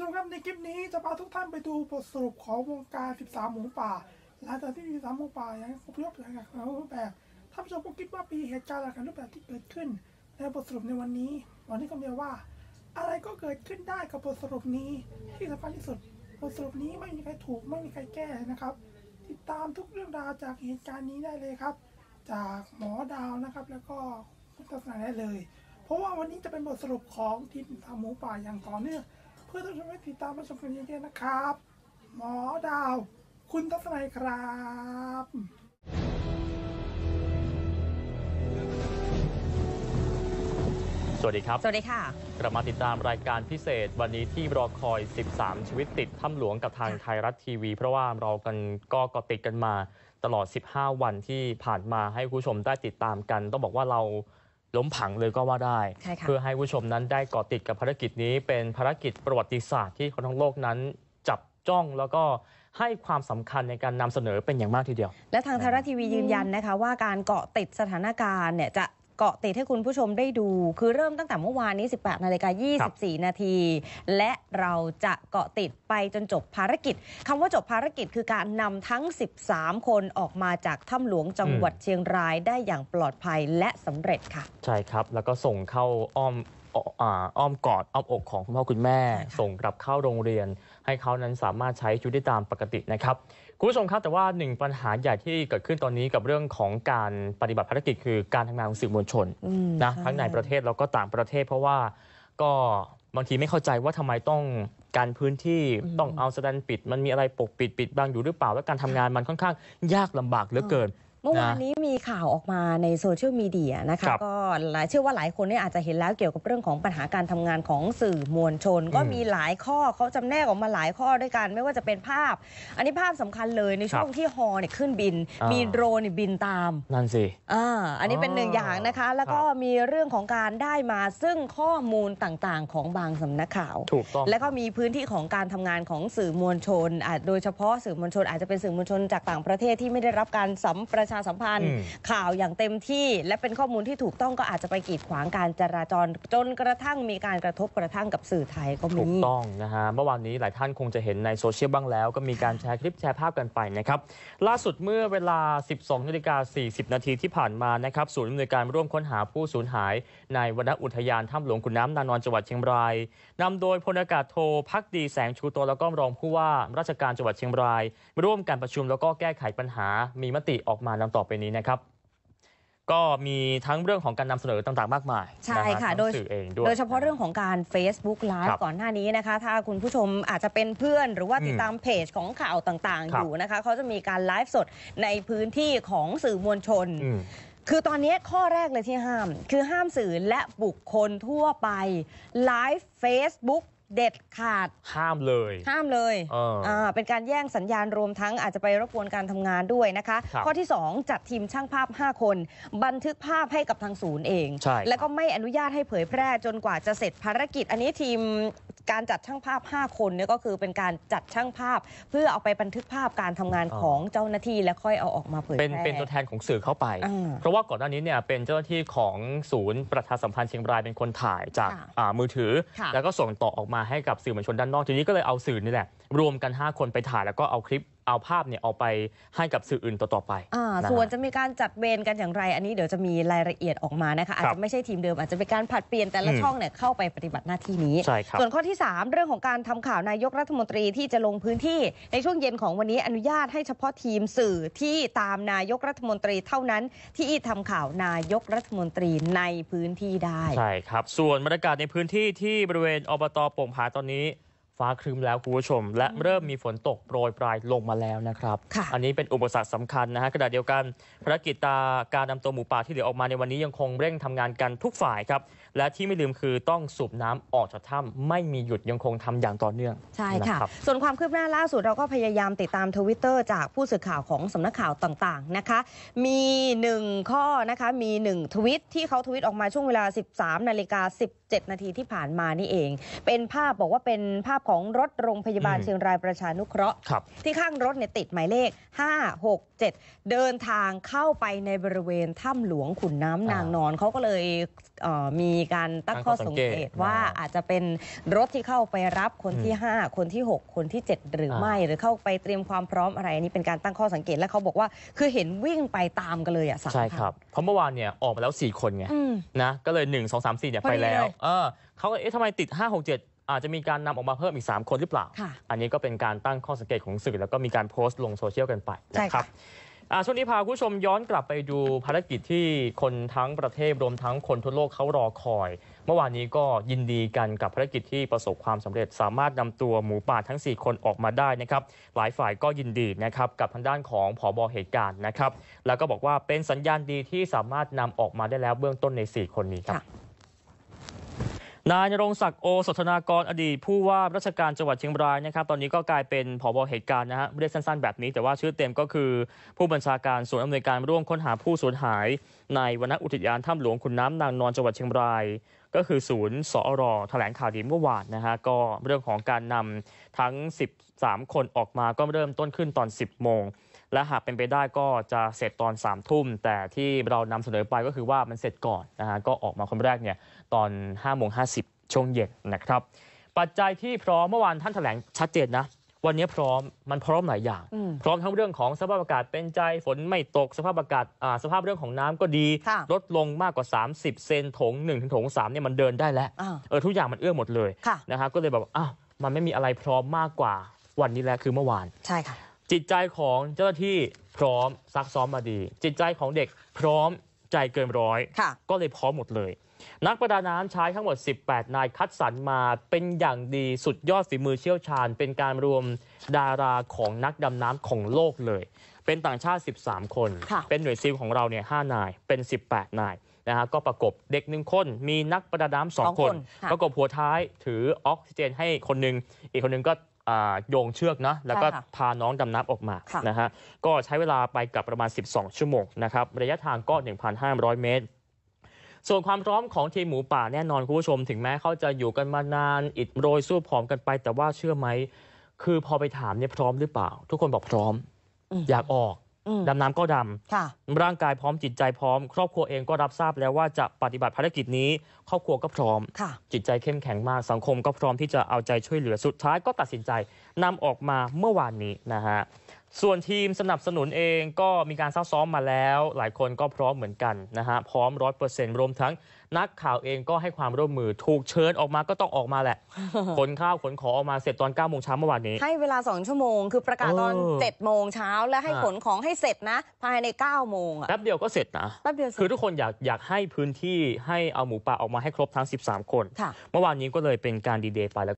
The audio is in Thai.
ผู้ชมครับในคลิปนี้จะพาทุกท่านไปดูบทสรุปของวงการ 13หมูป่าหลังจากที่มี3หมูป่ายังครบยกหลากหลายรูปแบบท่านผู้ชมคงคิดว่าปีเหตุการณ์หลาการูปแบบที่เกิดขึ้นในบทสรุปในวันนี้ วันนี้ก็มีว่า อะไรก็เกิดขึ้นได้กับบทสรุปนี้ ที่สำคัญที่สุดบทสรุปนี้ไม่มีใครถูกไม่มีใครแก้นะครับ ติดตามทุกเรื่องราวจากเหตุการณ์นี้ได้เลยครับ จากหมอดาวนะครับแล้วก็คุณทัศนาได้เลย เพราะว่าวันนี้จะเป็นบทสรุปของทีมสามหมูป่าอย่างต่อเนื่องเพื่อท่านชมให้ติดตามมาชมกันเยอะๆนะครับ หมอดาว คุณทัศนัยครับ สวัสดีครับ สวัสดีค่ะ กลับมาติดตามรายการพิเศษวันนี้ที่รอคอย 13 ชีวิตติด ถ้ำหลวงกับทางไทยรัฐทีวี เพราะว่าเรากันก็กติดกันมาตลอด 15 วันที่ผ่านมาให้คุณผู้ชมได้ติดตามกัน ต้องบอกว่าเราล้มผังเลยก็ว่าได้เพื่อให้ผู้ชมนั้นได้เกาะติดกับภารกิจนี้ เป็นภารกิจประวัติศาสตร์ที่คนทั้งโลกนั้นจับจ้องแล้วก็ให้ความสำคัญในการนำเสนอเป็นอย่างมากทีเดียว และทางไทยรัฐทีวียืนยันนะคะว่าการเกาะติดสถานการณ์เนี่ยจะเกาะติดให้คุณผู้ชมได้ดูคือเริ่มตั้งแต่เมื่อวานนี้ 18 นาฬิกา24 นาที และเราจะเกาะติดไปจนจบภารกิจคำว่าจบภารกิจคือการนำทั้ง 13 คนออกมาจากถ้ำหลวงจังหวัดเชียงรายได้อย่างปลอดภัยและสำเร็จค่ะ ใช่ครับแล้วก็ส่งเข้าอ้อมอ้อมกอดอ้อมอกของคุณพ่อคุณแม่ส่งกลับเข้าโรงเรียน ให้เขานั้นสามารถใช้ชีวิตได้ตามปกตินะครับคุณผู้ชมครับ แต่ว่าหนึ่งปัญหาใหญ่ที่เกิดขึ้นตอนนี้กับเรื่องของการปฏิบัติภารกิจคือการทำงานของสื่อมวลชน นะทั้งในประเทศแล้วก็ต่างประเทศ เพราะว่าก็บางทีไม่เข้าใจว่าทำไมต้องการพื้นที่ต้องเอาสแตนปิด มันมีอะไรปกปิดปิดบางอยู่หรือเปล่าและการทำงานมันค่อนข้าง ยากลำบากเหลือเกินมื่อวานนี้มีข่าวออกมาในโซเชียลมีเดียนะคะก็เชื่อว่าหลายคนเนี่ยอาจจะเห็นแล้วเกี่ยวกับเรื่องของปัญหาการทำงานของสื่อมวลชน ก็มีหลายข้อเขาจำแนกออกมาหลายข้อด้วยกันไม่ว่าจะเป็นภาพ อันนี้ภาพสำคัญเลยในช่วงที่ฮอเนี่ยขึ้นบิน มีโดรนบินตาม นั่นสิอ่าอันนี้เป็นหนึ่งอย่างนะคะ แล้วก็มีเรื่องของการได้มาซึ่งข้อมูลต่างๆ ของบางสำนักข่าวถูกต้องแล้วก็มีพื้นที่ของการทำงานของสื่อมวลชนโดยเฉพาะสื่อมวลชน อาจจะเป็นสื่อมวลชนจากต่างประเทศที่ไม่ได้รับการสัมประชาาสัมพันธ์ข่าวอย่างเต็มที่และเป็นข้อมูลที่ถูกต้องก็อาจจะไปกีดขวางการจราจรจนกระทั่งมีการกระทบกระทั่งกับสื่อไทยก็มี ถูกต้องนะฮะ เมื่อวานนี้หลายท่านคงจะเห็นในโซเชียลบ้างแล้วก็มีการแชร์คลิปแชร์ภาพกันไปนะครับล่าสุดเมื่อเวลา 12นาฬิกา40นาทีที่ผ่านมานะครับศูนย์อำนวยการร่วมค้นหาผู้สูญหายในวรรณอุทยานถ้ำหลวงขุนน้ำนางนอนจังหวัดเชียงรายนำโดยพลอากาศโทพักดีแสงชูโตแล้วก็รองผู้ว่าราชการจังหวัดเชียงราย ร่วมการประชุมแล้วก็แก้ไขปัญหามีมติออกมานังต่อไปนี้นะครับ ก็มีทั้งเรื่องของการนำเสนอต่างมากมายใช่ค่ะโดยโดยเฉพาะเรื่องของการ Facebook l i v ก่อนหน้านี้นะคะ ถ้าคุณผู้ชมอาจจะเป็นเพื่อนหรือว่าติดตามเพจของข่าวต่าง ๆ อยู่นะคะ เขาจะมีการไลฟ์สดในพื้นที่ของสื่อมวลชน คือตอนนี้ข้อแรกเลยที่ห้าม คือห้ามสื่อและบุคคลทั่วไปไลฟ์ Facebook เด็ดขาด ห้ามเลย ห้ามเลย เป็นการแย่งสัญญาณรวมทั้งอาจจะไปรบกวนการทำงานด้วยนะคะ ข้อที่ 2 จัดทีมช่างภาพ 5 คนบันทึกภาพให้กับทางศูนย์เอง แล้วก็ไม่อนุญาตให้เผยแพร่จนกว่าจะเสร็จภารกิจอันนี้ทีมการจัดช่างภาพ 5 คนเนี่ยก็คือเป็นการจัดช่างภาพ เพื่อเอาไปบันทึกภาพการทำงานของเจ้าหน้าที่แล้วค่อยเอาออกมาเผยแพร่เป็นตัวแทนของสื่อเข้าไป เพราะว่าก่อนหน้านี้เนี่ยเป็นเจ้าหน้าที่ของศูนย์ประชาสัมพันธ์เชียงรายเป็นคนถ่ายจากมือถือ แล้วก็ส่งต่อออกมาให้กับสื่อมวลชนด้านนอกทีนี้ก็เลยเอาสื่อนี่แหละรวมกัน 5 คนไปถ่ายแล้วก็เอาคลิปเอาภาพเนี่ยออกไปให้กับสื่ออื่นต่อไปส่วนจะมีการจัดเวรกันอย่างไร อันนี้เดี๋ยวจะมีรายละเอียดออกมานะคะอาจจะไม่ใช่ทีมเดิมอาจจะเป็นการผัดเปลี่ยน แต่ละช่องเนี่ยเข้าไปปฏิบัติหน้าที่นี้ ส่วนข้อที่ 3 เรื่องของการทำข่าวนายกรัฐมนตรีที่จะลงพื้นที่ ในช่วงเย็นของวันนี้อนุญาตให้เฉพาะทีมสื่อที่ตามนายกรัฐมนตรีเท่านั้น ที่ทำข่าวนายกรัฐมนตรีในพื้นที่ได้ ใช่ครับ ส่วนบรรยากาศในพื้นที่ที่บริเวณอบตโป่งผาตอนนี้ฟ้าครึ้มแล้วคุณผู้ชม และเริ่มมีฝนตกโปรยปลายลงมาแล้วนะครับ อันนี้เป็นอุปสรรคสำคัญนะฮะขณะเดียวกันภารกิจตาการนำตัวหมูป่าที่เหลือออกมาในวันนี้ยังคงเร่งทำงานกันทุกฝ่ายครับ และที่ไม่ลืมคือต้องสูบน้ำออกจากถ้ำไม่มีหยุดยังคงทำอย่างต่อเนื่องใช่ค่ะ ส่วนความคืบหน้าล่าสุดเราก็พยายามติดตามทวิตเตอร์ จากผู้สื่อข่าวของสำนักข่าวต่างๆนะคะ มีหนึ่งข้อนะคะมีหนึ่งทวิตที่เขาทวิตออกมาช่วงเวลา 13 นาฬิกา 17 นาทีที่ผ่านมานี่เอง เป็นภาพบอกว่าเป็นภาพของรถโรงพยาบาลเชียงรายประชานุเคราะห์ที่ข้างรถติดหมายเลข๕๖๗เดินทางเข้าไปในบริเวณถ้ำหลวงขุนน้ำ นางนอนเขาก็เลยมีการตั้งข้อสังเกตว่าอาจจะเป็นรถที่เข้าไปรับคนที่ 5 คนที่ 6 คนที่ 7 หรือไม่ หรือเข้าไปเตรียมความพร้อมอะไรนี้เป็นการตั้งข้อสังเกตแล้วเขาบอกว่าคือเห็นวิ่งไปตามกันเลยอ่ะสามใช่ครับเพราะเมื่อวานเนี่ยออกมาแล้ว 4 คนไงนะก็เลย1 2 3 4เนี่ยไปแล้ว เออเขาก็เอ๊ะทำไมติด5 6 7อาจจะมีการนำออกมาเพิ่มอีก 3 คนหรือเปล่า อันนี้ก็เป็นการตั้งข้อสังเกตของสื่อ แล้วก็มีการโพสต์ลงโซเชียลกันไปนะครับช่วงนี้พาคุณผู้ชมย้อนกลับไปดูภารกิจที่คนทั้งประเทศรวมทั้งคนทั่วโลกเขารอคอย เมื่อวานนี้ก็ยินดีกันกับ ภารกิจที่ประสบความสำเร็จ สามารถนำตัวหมูป่าทั้ง4คนออกมาได้นะครับ หลายฝ่ายก็ยินดีนะครับ กับทางด้านของผอบอเหตุการณ์นะครับ แล้วก็บอกว่าเป็นสัญญาณดีที่สามารถนำออกมาได้แล้วเบื้องต้นใน 4 คนนี้ครับนายนรงศักดิ์โอสธนากรอดีตผู้ว่าราชการจังหวัดเชียงบรายนะครับตอนนี้ก็กลายเป็นอบเหตุการณ์นะฮะเรียกสั้นๆแบบนี้ แต่ว่าชื่อเต็มก็คือผู้บัญชาการศูนย์อำนวยการร่วมค้นหาผู้สูญหาย ในวรรณอุทยานถ้ำหลวงขุนน้ำนางนอนจังหวัดเชียงบราย ก็คือศูนย์สอรอแถลงข่าวดีเมื่อวานนะฮะก็เรื่องของการนำทั้ง 13 คนออกมาก็เริ่มต้นขึ้นตอน10โมงและหากเป็นไปได้ก็จะเสร็จตอนมทุ่มแต่ที่เรานำเสนอไปก็คือว่ามันเสร็จก่อนนะฮะก็ออกมาคนแรกเนี่ยตอน5โมง50 ช่วงเย็นนะครับ ปัจจัยที่พร้อมเมื่อวานท่านแถลงชัดเจนนะวันนี้พร้อมมันพร้อมหลายอย่างพร้อมทั้งเรื่องของสภาพอากาศเป็นใจฝนไม่ตกสภาพอากาศสภาพเรื่องของน้ำก็ดี ลดลงมากกว่า 30เซนถง1ถึงถง3เนี่ยมันเดินได้แล้วเออทุกอย่างมันเอื้อหมดเลยนะครก็เลยแบบอ้าวมันไม่มีอะไรพร้อมมากกว่าวันนี้แล้วคือเมื่อวานใช่ค่ะจิตใจของเจ้าหน้าที่พร้อมซักซ้อมมาดี จิตใจของเด็กพร้อมใจเกินร้อยก็เลยพร้อมหมดเลย นักประดาน้ำใช้ทั้งหมด๑๘นายคัดสรรมาเป็นอย่างดีสุดยอดฝีมือเชี่ยวชาญ เป็นการรวมดาราของนักดำน้ำของโลกเลย เป็นต่างชาติ๑๓คน เป็นหน่วยซิลของเราเนี่ย๕นายเป็น๑๘นายนะฮะก็ประกบเด็กหนึ่งคนมีนักประดาน้ำสองคนประกบหัวท้ายถือออกซิเจนให้คนหนึ่งอีกคนนึงก็โยงเชือกนะ แล้วก็พาน้องดำน้ำออกมานะฮะก็ใช้เวลาไปกับประมาณ๑๒ชั่วโมงนะครับ ระยะทางก็๑๕๐๐เมตร ส่วนความพร้อมของทีมหมูป่าแน่นอน คุณผู้ชมถึงแม้เขาจะอยู่กันมานานอิดโรยสู้ผอมกันไปแต่ว่าเชื่อไหม คือพอไปถามเนี่ยพร้อมหรือเปล่า ทุกคนบอกพร้อมอยากออกดำน้ำก็ดำร่างกายพร้อมจิตใจพร้อม ครอบครัวเองก็รับทราบแล้วว่าจะปฏิบัติภารกิจนี้ครอบครัวก็พร้อม จิตใจเข้มแข็งมาก สังคมก็พร้อมที่จะเอาใจช่วยเหลือสุดท้ายก็ตัดสินใจนำออกมาเมื่อวานนี้นะฮะส่วนทีมสนับสนุนเองก็มีการซักซ้อมมาแล้ว หลายคนก็พร้อมเหมือนกันนะฮะพร้อมร้อยเปอร์เซ็นต์รวมทั้งนักข่าวเองก็ให้ความร่วมมือถูกเชิญออกมาก็ต้องออกมาแหละขนข้าวขนของออกมาเสร็จตอน9โมงเช้าเมื่อวานนี้ให้เวลา 2ชั่วโมงคือประกาศตอน7โมงเช้าและให้ขนของให้เสร็จนะภายใน9 โมงแป๊บเดียวก็เสร็จนะแป๊บเดียวคือทุกคนอยากอยากให้พื้นที่ให้เอาหมูป่าออกมาให้ครบทั้ง13คนเมื่อวานนี้ก็เลยเป็นการดีเดย์ไปแล้ว